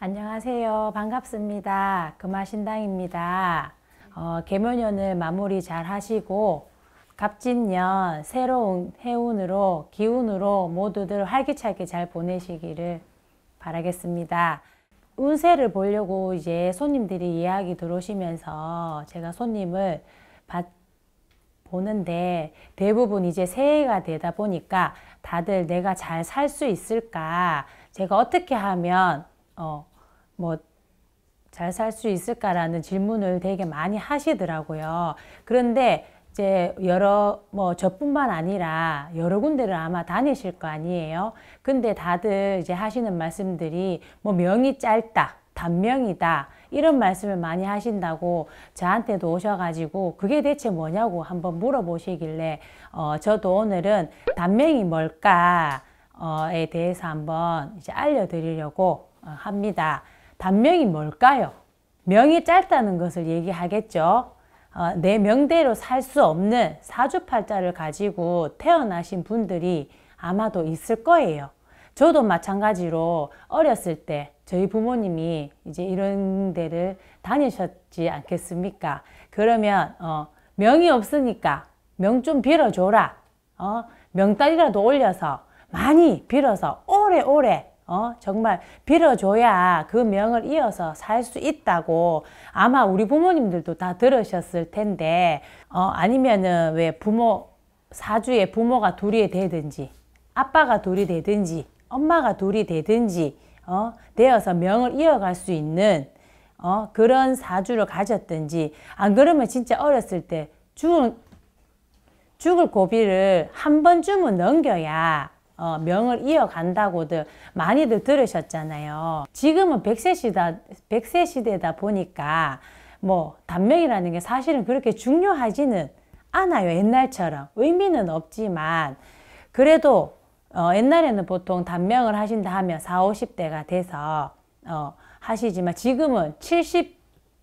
안녕하세요. 반갑습니다. 금화신당입니다. 어, 개묘년을 마무리 잘 하시고 갑진년 새로운 해운으로 기운으로 모두들 활기차게 잘 보내시기를 바라겠습니다. 운세를 보려고 이제 손님들이 이야기 들어오시면서 제가 손님을 받, 보는데 대부분 이제 새해가 되다 보니까 다들 내가 잘 살 수 있을까 제가 어떻게 하면 어, 뭐, 잘 살 수 있을까라는 질문을 되게 많이 하시더라고요. 그런데 이제 여러 뭐 저뿐만 아니라 여러 군데를 아마 다니실 거 아니에요. 근데 다들 이제 하시는 말씀들이 뭐 명이 짧다, 단명이다 이런 말씀을 많이 하신다고 저한테도 오셔가지고 그게 대체 뭐냐고 한번 물어보시길래 어 저도 오늘은 단명이 뭘까에 대해서 한번 이제 알려드리려고 합니다. 단명이 뭘까요? 명이 짧다는 것을 얘기하겠죠. 어, 내 명대로 살 수 없는 사주팔자를 가지고 태어나신 분들이 아마도 있을 거예요. 저도 마찬가지로 어렸을 때 저희 부모님이 이제 이런 데를 다니셨지 않겠습니까? 그러면 어, 명이 없으니까 명 좀 빌어줘라. 어, 명단이라도 올려서 많이 빌어서 오래오래 어? 정말 빌어줘야 그 명을 이어서 살 수 있다고 아마 우리 부모님들도 다 들으셨을 텐데 어, 아니면은 왜 부모 사주에 부모가 둘이 되든지 아빠가 둘이 되든지 엄마가 둘이 되든지 어? 되어서 명을 이어갈 수 있는 어? 그런 사주를 가졌든지 안 그러면 진짜 어렸을 때 죽은, 죽을 고비를 한 번쯤은 넘겨야 어, 명을 이어간다고들 많이들 들으셨잖아요. 지금은 백세 시다, 100세 시대다 보니까 뭐 단명이라는 게 사실은 그렇게 중요하지는 않아요. 옛날처럼. 의미는 없지만 그래도 어, 옛날에는 보통 단명을 하신다 하면 4, 50대가 돼서 어, 하시지만 지금은 70,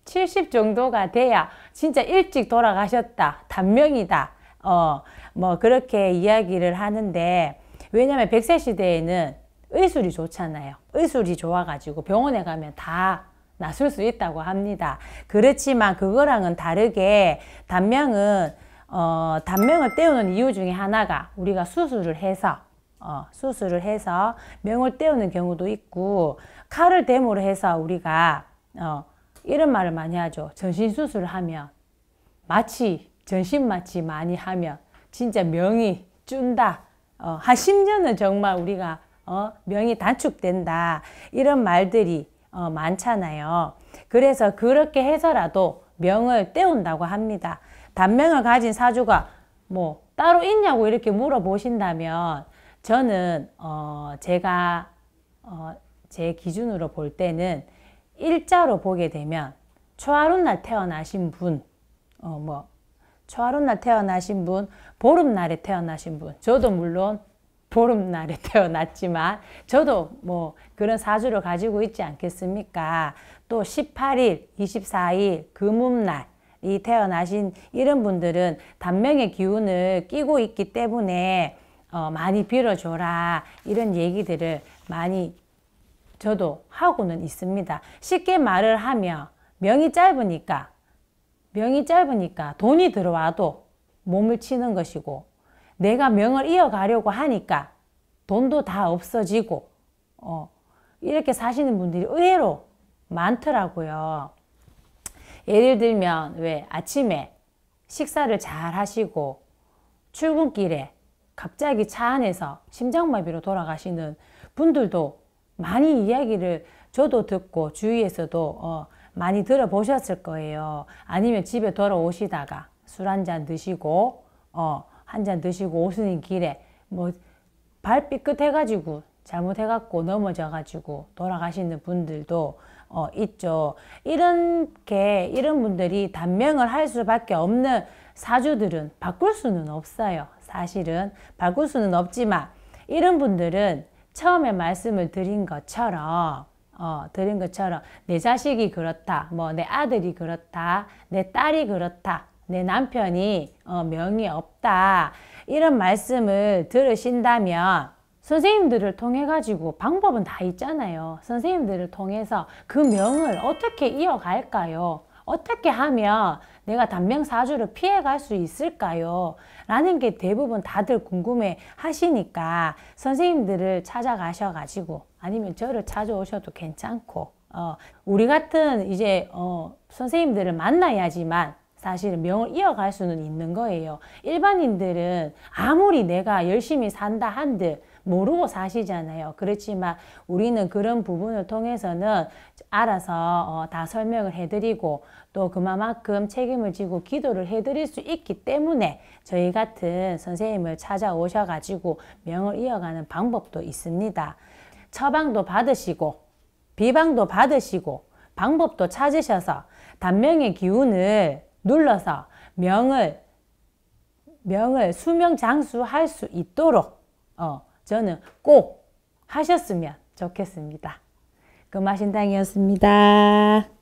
70 정도가 돼야 진짜 일찍 돌아가셨다. 단명이다. 어, 뭐 그렇게 이야기를 하는데 왜냐하면 100세 시대에는 의술이 좋잖아요. 의술이 좋아가지고 병원에 가면 다 나설 수 있다고 합니다. 그렇지만 그거랑은 다르게 단명은 어, 단명을 떼우는 이유 중에 하나가 우리가 수술을 해서 어, 수술을 해서 명을 떼우는 경우도 있고 칼을 대모로 해서 우리가 어, 이런 말을 많이 하죠. 전신 수술을 하면 마치 전신 마취 많이 하면 진짜 명이 쭌다. 어, 한 10년은 정말 우리가 어, 명이 단축된다 이런 말들이 어, 많잖아요. 그래서 그렇게 해서라도 명을 때운다고 합니다. 단명을 가진 사주가 뭐 따로 있냐고 이렇게 물어보신다면 저는 어, 제가 어, 제 기준으로 볼 때는 일자로 보게 되면 초하룻날 태어나신 분, 어, 뭐 초하룻날 태어나신 분, 보름날에 태어나신 분, 저도 물론 보름날에 태어났지만 저도 뭐 그런 사주를 가지고 있지 않겠습니까? 또 18일, 24일, 금음날 이 태어나신 이런 분들은 단명의 기운을 끼고 있기 때문에 어, 많이 빌어줘라 이런 얘기들을 많이 저도 하고는 있습니다. 쉽게 말을 하면 명이 짧으니까 명이 짧으니까 돈이 들어와도 몸을 치는 것이고 내가 명을 이어가려고 하니까 돈도 다 없어지고 어, 이렇게 사시는 분들이 의외로 많더라고요. 예를 들면 왜 아침에 식사를 잘 하시고 출근길에 갑자기 차 안에서 심장마비로 돌아가시는 분들도 많이 이야기를 저도 듣고 주위에서도 어, 많이 들어보셨을 거예요. 아니면 집에 돌아오시다가 술 한 잔 드시고 어, 한 잔 드시고 오시는 길에 뭐발 삐끗해가지고 잘못해갖고 넘어져가지고 돌아가시는 분들도 어, 있죠. 이렇게 이런 분들이 단명을 할 수밖에 없는 사주들은 바꿀 수는 없어요. 사실은 바꿀 수는 없지만 이런 분들은 처음에 말씀을 드린 것처럼 어, 드린 것처럼 내 자식이 그렇다, 뭐 내 아들이 그렇다, 내 딸이 그렇다, 내 남편이 어, 명이 없다 이런 말씀을 들으신다면 선생님들을 통해 가지고 방법은 다 있잖아요. 선생님들을 통해서 그 명을 어떻게 이어갈까요? 어떻게 하면 내가 단명사주를 피해갈 수 있을까요? 라는 게 대부분 다들 궁금해 하시니까 선생님들을 찾아가셔가지고 아니면 저를 찾아오셔도 괜찮고 어, 우리 같은 이제 어, 선생님들을 만나야지만 사실은 명을 이어갈 수는 있는 거예요. 일반인들은 아무리 내가 열심히 산다 한들 모르고 사시잖아요. 그렇지만 우리는 그런 부분을 통해서는 알아서 어, 다 설명을 해드리고 또 그만큼 책임을 지고 기도를 해드릴 수 있기 때문에 저희 같은 선생님을 찾아오셔가지고 명을 이어가는 방법도 있습니다. 처방도 받으시고 비방도 받으시고 방법도 찾으셔서 단명의 기운을 눌러서 명을 명을 수명장수할 수 있도록 어, 저는 꼭 하셨으면 좋겠습니다. 그마신당이었습니다